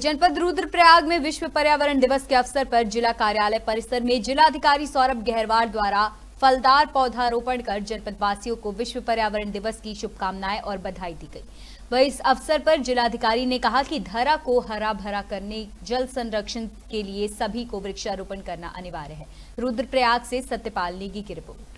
जनपद रुद्रप्रयाग में विश्व पर्यावरण दिवस के अवसर पर जिला कार्यालय परिसर में जिला अधिकारी सौरभ गहरवार द्वारा फलदार पौधारोपण कर जनपद वासियों को विश्व पर्यावरण दिवस की शुभकामनाएं और बधाई दी गई वह इस अवसर पर जिलाधिकारी ने कहा कि धरा को हरा भरा करने जल संरक्षण के लिए सभी को वृक्षारोपण करना अनिवार्य है रुद्रप्रयाग से सत्यपाल नेगी की रिपोर्ट